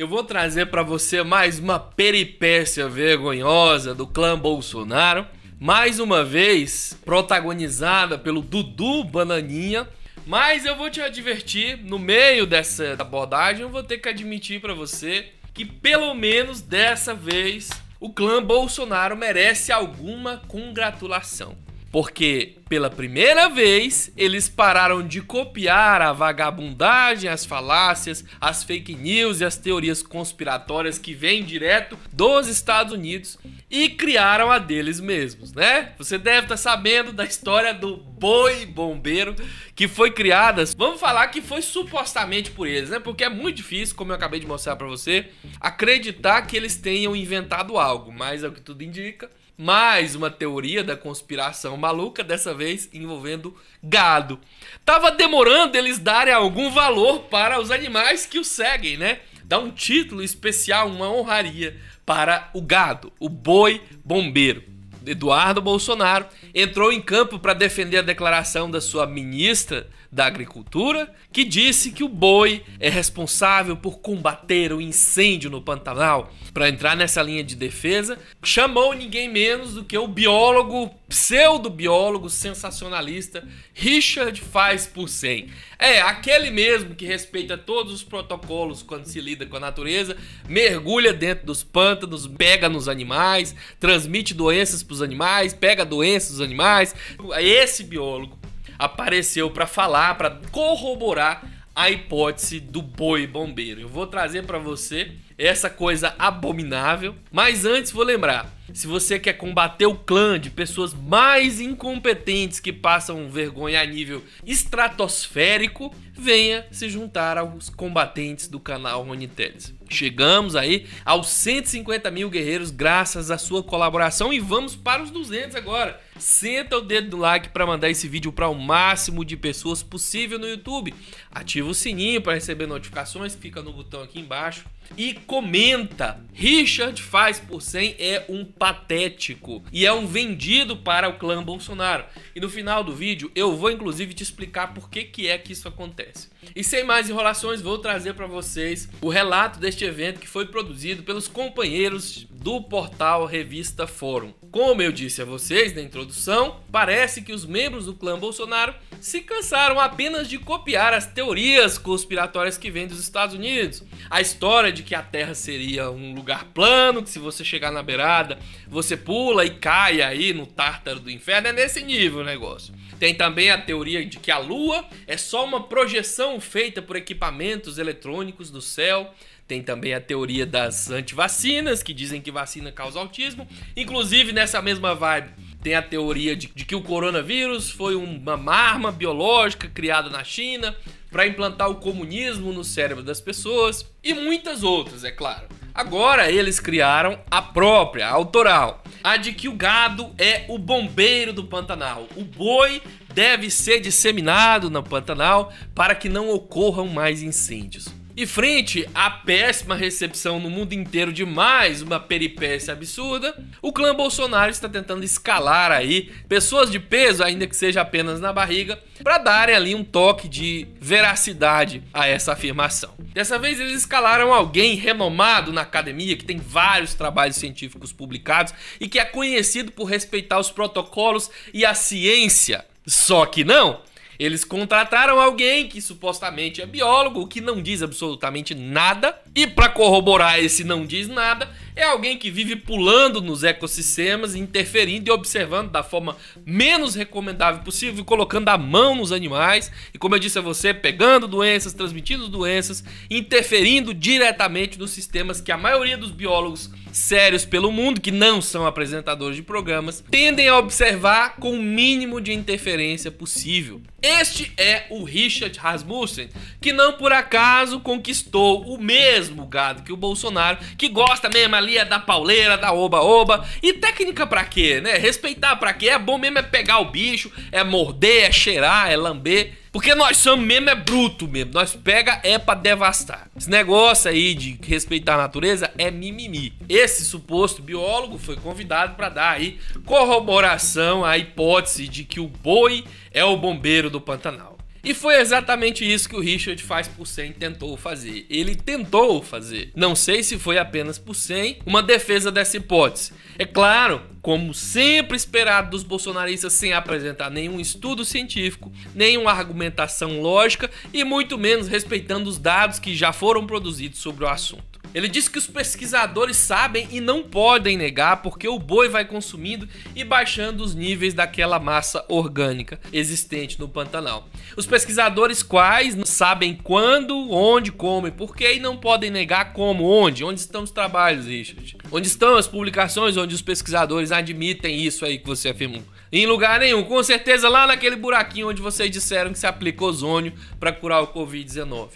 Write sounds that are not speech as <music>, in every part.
Eu vou trazer para você mais uma peripécia vergonhosa do clã Bolsonaro, mais uma vez protagonizada pelo Dudu Bananinha. Mas eu vou te advertir, no meio dessa abordagem, eu vou ter que admitir para você que pelo menos dessa vez o clã Bolsonaro merece alguma congratulação. Porque pela primeira vez, eles pararam de copiar a vagabundagem, as falácias, as fake news e as teorias conspiratórias que vêm direto dos Estados Unidos e criaram a deles mesmos, né? Você deve estar tá sabendo da história do boi bombeiro que foi criada. Vamos falar que foi supostamente por eles, né? Porque é muito difícil, como eu acabei de mostrar para você, acreditar que eles tenham inventado algo, mas é o que tudo indica. Mais uma teoria da conspiração maluca dessa vez envolvendo gado. Tava demorando eles darem algum valor para os animais que o seguem, né? Dá um título especial, uma honraria para o gado, o boi bombeiro. Eduardo Bolsonaro entrou em campo para defender a declaração da sua ministra da Agricultura, que disse que o boi é responsável por combater o incêndio no Pantanal. Para entrar nessa linha de defesa, chamou ninguém menos do que o biólogo, pseudo-biólogo sensacionalista Richard Faz por 100. É, aquele mesmo que respeita todos os protocolos quando se lida com a natureza, mergulha dentro dos pântanos, pega nos animais, transmite doenças para os animais, pega doenças dos animais. Esse biólogo apareceu para falar, para corroborar a hipótese do boi bombeiro. Eu vou trazer para você essa coisa abominável, mas antes vou lembrar se você quer combater o clã de pessoas mais incompetentes que passam vergonha a nível estratosférico, venha se juntar aos combatentes do canal Rony Teles. Chegamos aí aos 150 mil guerreiros graças à sua colaboração e vamos para os 200 agora. Senta o dedo do like para mandar esse vídeo para o máximo de pessoas possível no YouTube. Ativa o sininho para receber notificações, fica no botão aqui embaixo. E comenta, Richard faz por 100 é um patético e é um vendido para o clã Bolsonaro. E no final do vídeo eu vou inclusive te explicar por que, que é que isso acontece. E sem mais enrolações, vou trazer para vocês o relato deste evento que foi produzido pelos companheiros do portal Revista Fórum. Como eu disse a vocês na introdução, parece que os membros do clã Bolsonaro se cansaram apenas de copiar as teorias conspiratórias que vêm dos Estados Unidos. A história de que a Terra seria um lugar plano, que se você chegar na beirada, você pula e cai aí no tártaro do inferno, é nesse nível o negócio. Tem também a teoria de que a Lua é só uma projeção feita por equipamentos eletrônicos do céu. Tem também a teoria das antivacinas, que dizem que vacina causa autismo. Inclusive, nessa mesma vibe, tem a teoria de, de que o coronavírus foi uma arma biológica criada na China para implantar o comunismo no cérebro das pessoas e muitas outras, é claro. Agora eles criaram a própria, a autoral, a de que o gado é o bombeiro do Pantanal. O boi deve ser disseminado no Pantanal para que não ocorram mais incêndios. E frente à péssima recepção no mundo inteiro de mais uma peripécia absurda, o clã Bolsonaro está tentando escalar aí pessoas de peso, ainda que seja apenas na barriga, para darem ali um toque de veracidade a essa afirmação. Dessa vez eles escalaram alguém renomado na academia, que tem vários trabalhos científicos publicados e que é conhecido por respeitar os protocolos e a ciência. Só que não! Eles contrataram alguém que supostamente é biólogo, que não diz absolutamente nada. E para corroborar esse não diz nada, é alguém que vive pulando nos ecossistemas, interferindo e observando da forma menos recomendável possível, colocando a mão nos animais e, como eu disse a você, pegando doenças, transmitindo doenças, interferindo diretamente nos sistemas que a maioria dos biólogos sérios pelo mundo, que não são apresentadores de programas, tendem a observar com o mínimo de interferência possível. Este é o Richard Rasmussen, que não por acaso conquistou o mesmo gado que o Bolsonaro, que gosta mesmo ali ali é da pauleira, da oba-oba. E técnica pra quê, né? Respeitar pra quê? É bom mesmo é pegar o bicho, é morder, é cheirar, é lamber. Porque nós somos mesmo é bruto mesmo. Nós pega é pra devastar. Esse negócio aí de respeitar a natureza é mimimi. Esse suposto biólogo foi convidado para dar aí corroboração à hipótese de que o boi é o bombeiro do Pantanal. E foi exatamente isso que o Richard faz por 100 tentou fazer. Ele tentou fazer. Não sei se foi apenas por 100 uma defesa dessa hipótese. É claro, como sempre esperado dos bolsonaristas, sem apresentar nenhum estudo científico, nenhuma argumentação lógica e muito menos respeitando os dados que já foram produzidos sobre o assunto. Ele diz que os pesquisadores sabem e não podem negar porque o boi vai consumindo e baixando os níveis daquela massa orgânica existente no Pantanal. Os pesquisadores quais sabem quando, onde, como e porquê e não podem negar como, onde, onde estão os trabalhos, Richard? Onde estão as publicações onde os pesquisadores admitem isso aí que você afirmou? Em lugar nenhum, com certeza lá naquele buraquinho onde vocês disseram que se aplicou ozônio para curar o Covid-19.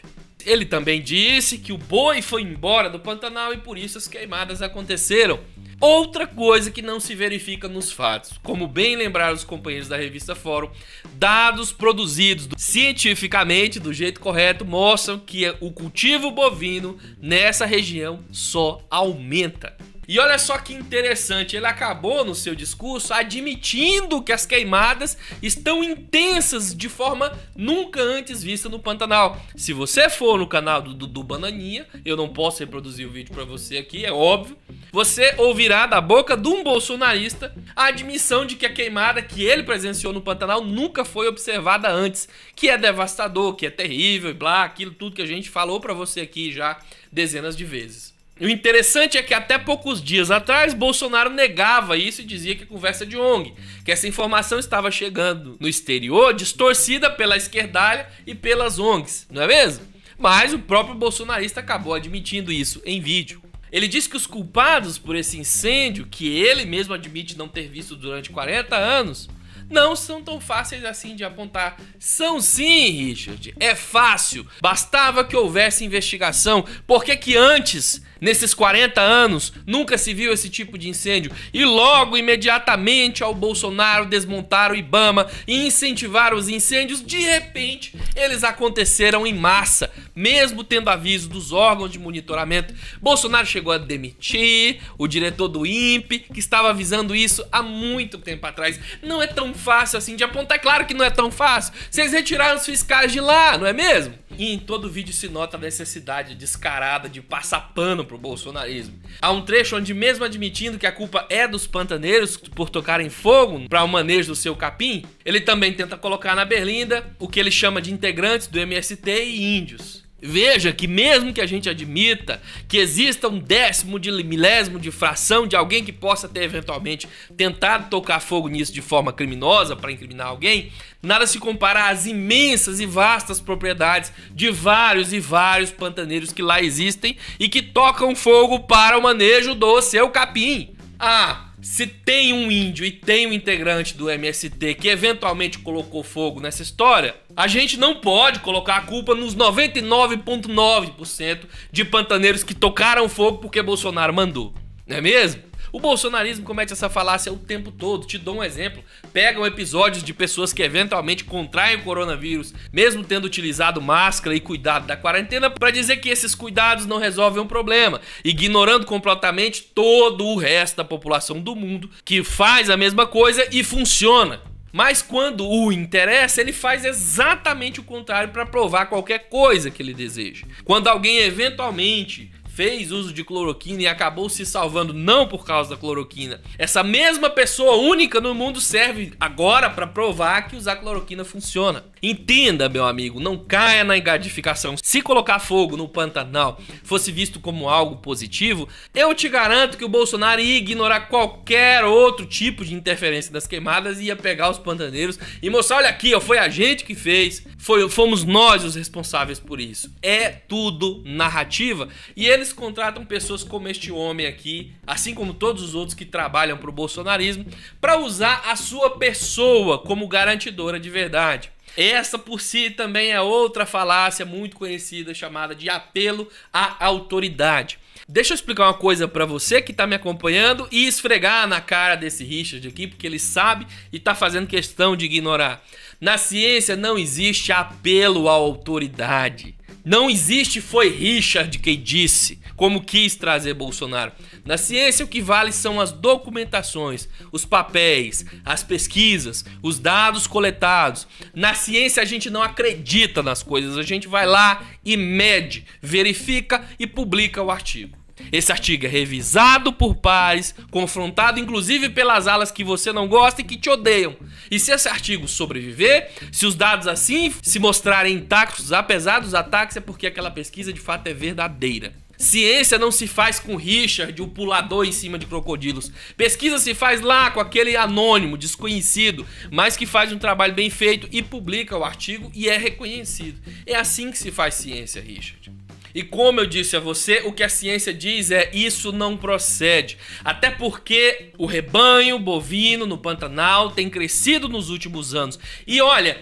Ele também disse que o boi foi embora do Pantanal e por isso as queimadas aconteceram. Outra coisa que não se verifica nos fatos, como bem lembraram os companheiros da revista Fórum, dados produzidos cientificamente do jeito correto mostram que o cultivo bovino nessa região só aumenta. E olha só que interessante, ele acabou no seu discurso admitindo que as queimadas estão intensas de forma nunca antes vista no Pantanal. Se você for no canal do Dudu Bananinha, eu não posso reproduzir o vídeo para você aqui, é óbvio, você ouvirá da boca de um bolsonarista a admissão de que a queimada que ele presenciou no Pantanal nunca foi observada antes, que é devastador, que é terrível e blá, aquilo tudo que a gente falou para você aqui já dezenas de vezes. O interessante é que até poucos dias atrás, Bolsonaro negava isso e dizia que conversa de ONG, que essa informação estava chegando no exterior distorcida pela esquerdalha e pelas ONGs, não é mesmo? Mas o próprio bolsonarista acabou admitindo isso em vídeo. Ele disse que os culpados por esse incêndio, que ele mesmo admite não ter visto durante 40 anos, não são tão fáceis assim de apontar. São sim, Richard. É fácil. Bastava que houvesse investigação. Por que que antes Nesses 40 anos, nunca se viu esse tipo de incêndio. E logo, imediatamente ao Bolsonaro desmontar o Ibama e incentivar os incêndios, de repente, eles aconteceram em massa, mesmo tendo aviso dos órgãos de monitoramento. Bolsonaro chegou a demitir o diretor do INPE, que estava avisando isso há muito tempo atrás. Não é tão fácil assim de apontar, é claro que não é tão fácil. Vocês retiraram os fiscais de lá, não é mesmo? E em todo vídeo se nota a necessidade descarada de passar pano pro pro bolsonarismo. Há um trecho onde, mesmo admitindo que a culpa é dos pantaneiros por tocarem fogo para o manejo do seu capim, ele também tenta colocar na berlinda o que ele chama de integrantes do MST e índios. Veja que mesmo que a gente admita que exista um décimo de milésimo de fração de alguém que possa ter eventualmente tentado tocar fogo nisso de forma criminosa para incriminar alguém, nada se compara às imensas e vastas propriedades de vários e vários pantaneiros que lá existem e que tocam fogo para o manejo do seu capim. Ah, se tem um índio e tem um integrante do MST que eventualmente colocou fogo nessa história, a gente não pode colocar a culpa nos 99,9% de pantaneiros que tocaram fogo porque Bolsonaro mandou, não é mesmo? O bolsonarismo comete essa falácia o tempo todo. Te dou um exemplo. Pegam episódios de pessoas que eventualmente contraem o coronavírus, mesmo tendo utilizado máscara e cuidado da quarentena, para dizer que esses cuidados não resolvem o problema, ignorando completamente todo o resto da população do mundo que faz a mesma coisa e funciona. Mas quando o interessa, ele faz exatamente o contrário para provar qualquer coisa que ele deseja. Quando alguém eventualmente fez uso de cloroquina e acabou se salvando não por causa da cloroquina. Essa mesma pessoa única no mundo serve agora para provar que usar cloroquina funciona. Entenda, meu amigo, não caia na engadificação. Se colocar fogo no Pantanal fosse visto como algo positivo, eu te garanto que o Bolsonaro ia ignorar qualquer outro tipo de interferência das queimadas e ia pegar os pantaneiros e mostrar, olha aqui, ó, foi a gente que fez, foi, fomos nós os responsáveis por isso. É tudo narrativa e eles eles contratam pessoas como este homem aqui, assim como todos os outros que trabalham para o bolsonarismo, para usar a sua pessoa como garantidora de verdade. Essa por si também é outra falácia muito conhecida chamada de apelo à autoridade. Deixa eu explicar uma coisa para você que tá me acompanhando e esfregar na cara desse Richard aqui, porque ele sabe e tá fazendo questão de ignorar. Na ciência não existe apelo à autoridade. Não existe foi Richard quem disse, como quis trazer Bolsonaro. Na ciência o que vale são as documentações, os papéis, as pesquisas, os dados coletados. Na ciência a gente não acredita nas coisas, a gente vai lá e mede, verifica e publica o artigo. Esse artigo é revisado por pares, confrontado inclusive pelas alas que você não gosta e que te odeiam. E se esse artigo sobreviver, se os dados assim se mostrarem intactos apesar dos ataques, é porque aquela pesquisa de fato é verdadeira. Ciência não se faz com Richard, o pulador em cima de crocodilos. Pesquisa se faz lá com aquele anônimo, desconhecido, mas que faz um trabalho bem feito e publica o artigo e é reconhecido. É assim que se faz ciência, Richard. E como eu disse a você, o que a ciência diz é isso não procede. Até porque o rebanho bovino no Pantanal tem crescido nos últimos anos. E olha,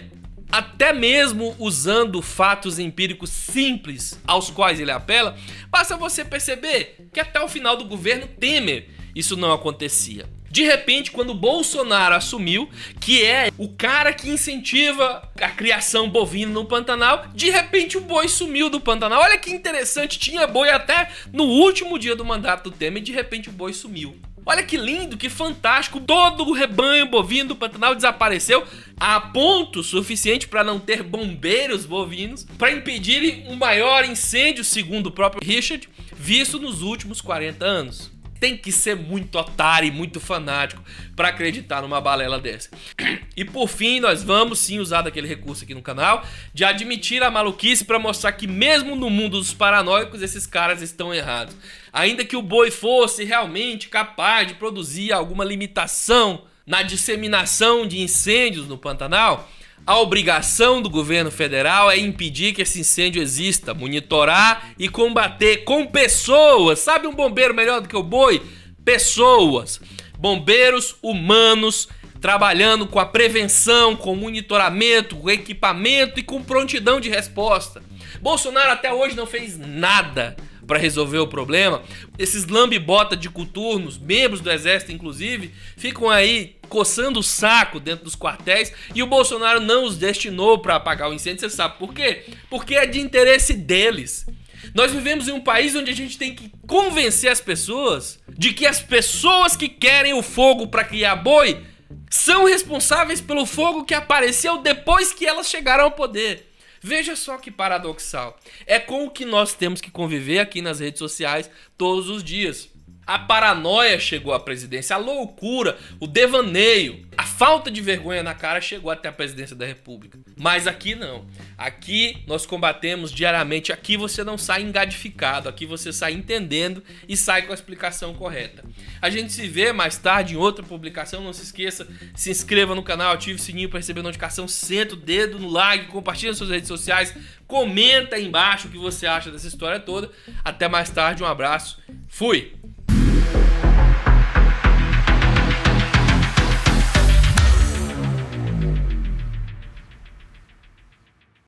até mesmo usando fatos empíricos simples aos quais ele apela, basta você perceber que até o final do governo Temer isso não acontecia. De repente, quando Bolsonaro assumiu, que é o cara que incentiva a criação bovina no Pantanal, de repente o boi sumiu do Pantanal. Olha que interessante, tinha boi até no último dia do mandato do Temer, de repente o boi sumiu. Olha que lindo, que fantástico. Todo o rebanho bovino do Pantanal desapareceu a ponto suficiente para não ter bombeiros bovinos para impedirem um maior incêndio, segundo o próprio Richard, visto nos últimos 40 anos tem que ser muito otário e muito fanático para acreditar numa balela dessa. <clears throat> E por fim, nós vamos sim usar daquele recurso aqui no canal de admitir a maluquice para mostrar que mesmo no mundo dos paranoicos esses caras estão errados. Ainda que o boi fosse realmente capaz de produzir alguma limitação na disseminação de incêndios no Pantanal, a obrigação do governo federal é impedir que esse incêndio exista, monitorar e combater com pessoas. Sabe um bombeiro melhor do que o boi? Pessoas. Bombeiros humanos trabalhando com a prevenção, com monitoramento, com equipamento e com prontidão de resposta. Bolsonaro até hoje não fez nada para resolver o problema. Esses lambibota de coturnos, membros do exército inclusive, ficam aí coçando o saco dentro dos quartéis e o Bolsonaro não os destinou para apagar o incêndio. Você sabe por quê? Porque é de interesse deles. Nós vivemos em um país onde a gente tem que convencer as pessoas de que as pessoas que querem o fogo para criar boi são responsáveis pelo fogo que apareceu depois que elas chegaram ao poder. Veja só que paradoxal. É com o que nós temos que conviver aqui nas redes sociais todos os dias. A paranoia chegou à presidência, a loucura, o devaneio, a falta de vergonha na cara chegou até a presidência da República. Mas aqui não. Aqui nós combatemos diariamente. Aqui você não sai engadificado, aqui você sai entendendo e sai com a explicação correta. A gente se vê mais tarde em outra publicação. Não se esqueça, se inscreva no canal, ative o sininho para receber notificação, senta o dedo no like, compartilhe nas suas redes sociais, comenta aí embaixo o que você acha dessa história toda. Até mais tarde, um abraço. Fui.